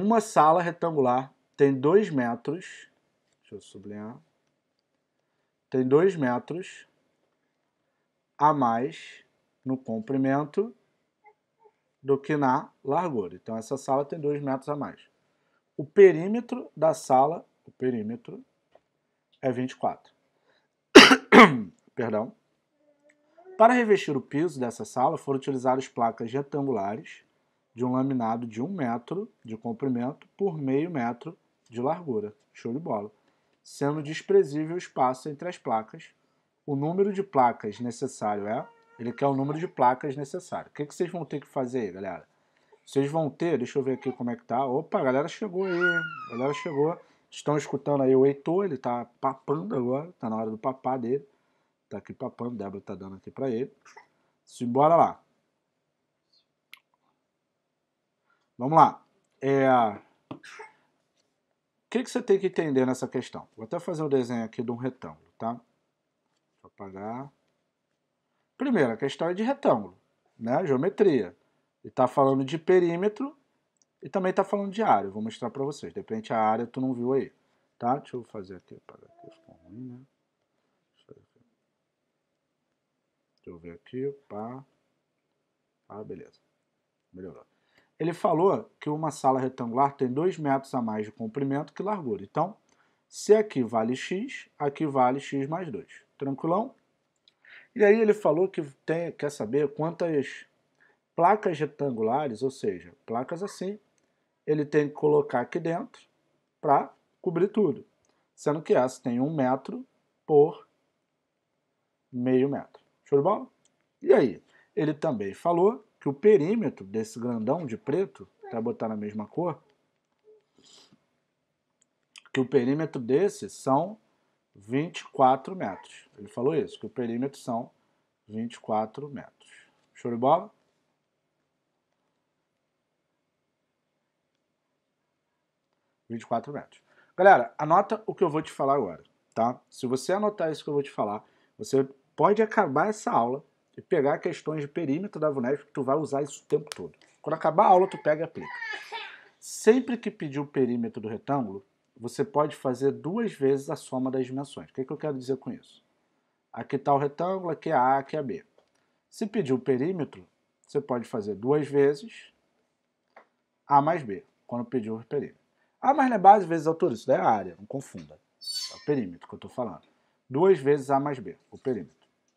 uma sala retangular tem 2 metros. Deixa eu sublinhar. Tem 2 metros a mais no comprimento do que na largura. Então essa sala tem 2 metros a mais. O perímetro da sala, o perímetro é 24. Perdão. Para revestir o piso dessa sala foram utilizadas placas retangulares de um laminado de um metro de comprimento por meio metro de largura. Show de bola. Sendo desprezível o espaço entre as placas. O número de placas necessário é. Ele quer o número de placas necessário. O que, que vocês vão ter que fazer aí, galera? Vocês vão ter, deixa eu ver aqui como é que tá. Opa, a galera chegou aí. A galera chegou. Estão escutando aí o Heitor, ele tá papando agora. Tá na hora do papá dele. Tá aqui papando, Débora tá dando aqui pra ele. Simbora lá. Vamos lá. É... O que, que você tem que entender nessa questão? Vou até fazer o um desenho aqui de um retângulo, tá? Vou apagar. Primeiro, a questão é de retângulo, né? Geometria. E tá falando de perímetro e também tá falando de área. vou mostrar para vocês. De repente a área tu não viu aí, tá? Deixa eu fazer aqui, apagar aqui, ficou ruim, né? Deixa eu ver aqui, pá. Ah, beleza. Melhorou. Ele falou que uma sala retangular tem 2 metros a mais de comprimento que largura. Então, se aqui vale x, aqui vale x mais 2. Tranquilão? E aí ele falou que tem, quer saber quantas placas retangulares, ou seja, placas assim, ele tem que colocar aqui dentro para cobrir tudo. Sendo que essa tem 1 um metro por meio metro. Show de bola? E aí, ele também falou que o perímetro desse grandão de preto, até botar na mesma cor, que o perímetro desse são 24 metros. Ele falou isso, que o perímetro são 24 metros. Show de bola? Vinte e quatro metros. Galera, anota o que eu vou te falar agora, tá? Se você anotar isso que eu vou te falar, você pode acabar essa aula e pegar questões de perímetro da VUNESP, que tu vai usar isso o tempo todo. Quando acabar a aula, tu pega e aplica. Sempre que pedir o perímetro do retângulo, você pode fazer duas vezes a soma das dimensões. O que, é que eu quero dizer com isso? Aqui está o retângulo, aqui é A, aqui é B. Se pedir o perímetro, você pode fazer duas vezes A mais B, quando pedir o perímetro. A mais na base vezes a altura, isso daí é a área, não confunda. É o perímetro que eu estou falando. Duas vezes A mais B, o perímetro.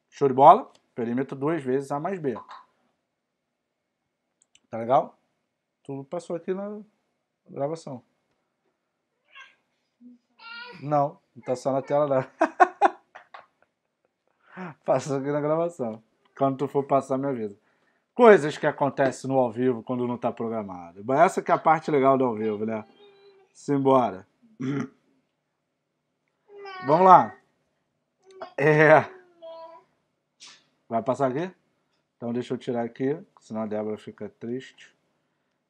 Show de bola? Perímetro duas vezes A mais B. Tá legal? Tudo passou aqui na gravação. Não, não tá só na tela não. Passou aqui na gravação. Quando tu for passar, minha vida. Coisas que acontecem no ao vivo quando não tá programado. Essa que é a parte legal do ao vivo, né? Simbora. Vamos lá. É... Vai passar aqui? Então deixa eu tirar aqui, senão a Débora fica triste.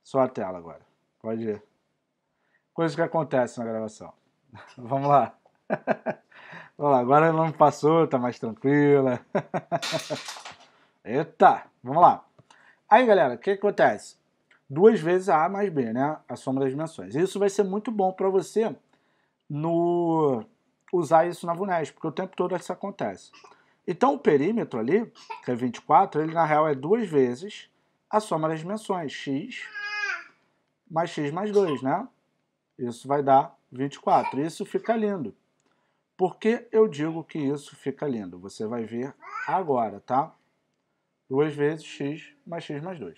Só a tela agora. Pode ir. Coisas que acontecem na gravação. Vamos lá. Vamos lá, agora ela não passou, tá mais tranquila. Eita, vamos lá. Aí, galera, o que acontece? Duas vezes A mais B, né? A soma das dimensões. Isso vai ser muito bom para você no usar isso na VUNESP, porque o tempo todo isso acontece. Então o perímetro ali, que é 24, ele na real é duas vezes a soma das dimensões, x mais x mais 2, né? Isso vai dar 24. Isso fica lindo. Por que eu digo que isso fica lindo? Você vai ver agora, tá? 2 vezes x mais x mais 2.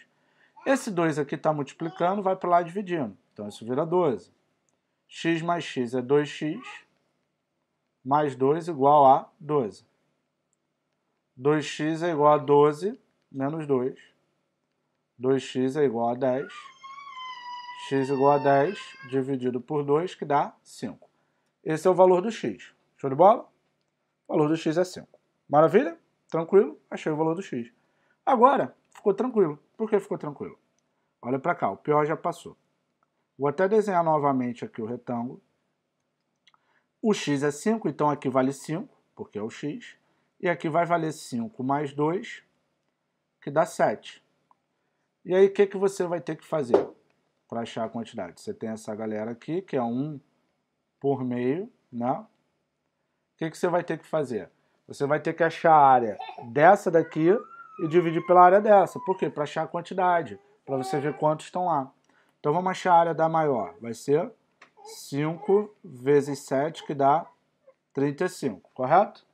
Esse 2 aqui está multiplicando, vai para lá dividindo. Então isso vira 12. x mais x é 2x mais 2 igual a 12. 2x é igual a 12 menos 2. 2x é igual a 10. x igual a 10 dividido por 2, que dá 5. Esse é o valor do x. Show de bola? O valor do x é 5. Maravilha? Tranquilo? Achei o valor do x. Agora, ficou tranquilo. Por que ficou tranquilo? Olha para cá, o pior já passou. Vou até desenhar novamente aqui o retângulo. O x é 5, então aqui vale 5, porque é o x. E aqui vai valer 5 mais 2, que dá 7. E aí, o que, que você vai ter que fazer para achar a quantidade? Você tem essa galera aqui, que é 1 por meio, né? O que, que você vai ter que fazer? Você vai ter que achar a área dessa daqui e dividir pela área dessa. Por quê? Para achar a quantidade, para você ver quantos estão lá. Então vamos achar a área da maior. Vai ser 5 vezes 7, que dá 35, correto?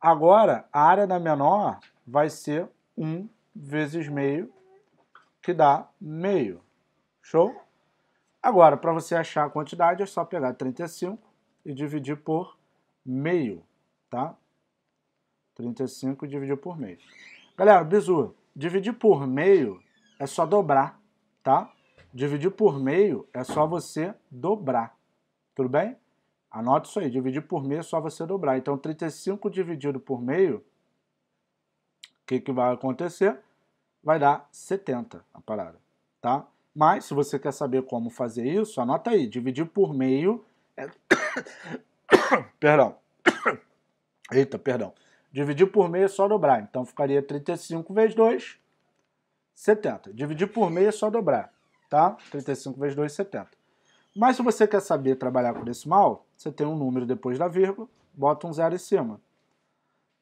Agora, a área da menor vai ser 1 vezes meio, que dá meio. Show? Agora, para você achar a quantidade, é só pegar 35 e dividir por meio, tá? 35 dividido por meio. Galera, bizu, dividir por meio é só dobrar, tá? Dividir por meio é só você dobrar, tudo bem? Anote isso aí, dividir por meio é só você dobrar. Então, 35 dividido por meio, o que, que vai acontecer? Vai dar 70 a parada, tá? Mas, se você quer saber como fazer isso, anota aí, dividir por meio... É... perdão. Eita, perdão. Dividir por meio é só dobrar, então ficaria 35 vezes 2, 70. Dividir por meio é só dobrar, tá? 35 vezes 2, 70. Mas se você quer saber trabalhar com decimal, você tem um número depois da vírgula, bota um zero em cima.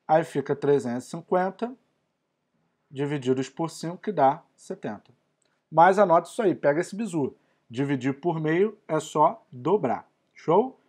Aí fica 350 divididos por 5, que dá 70. Mas anota isso aí, pega esse bizu. Dividir por meio é só dobrar. Show?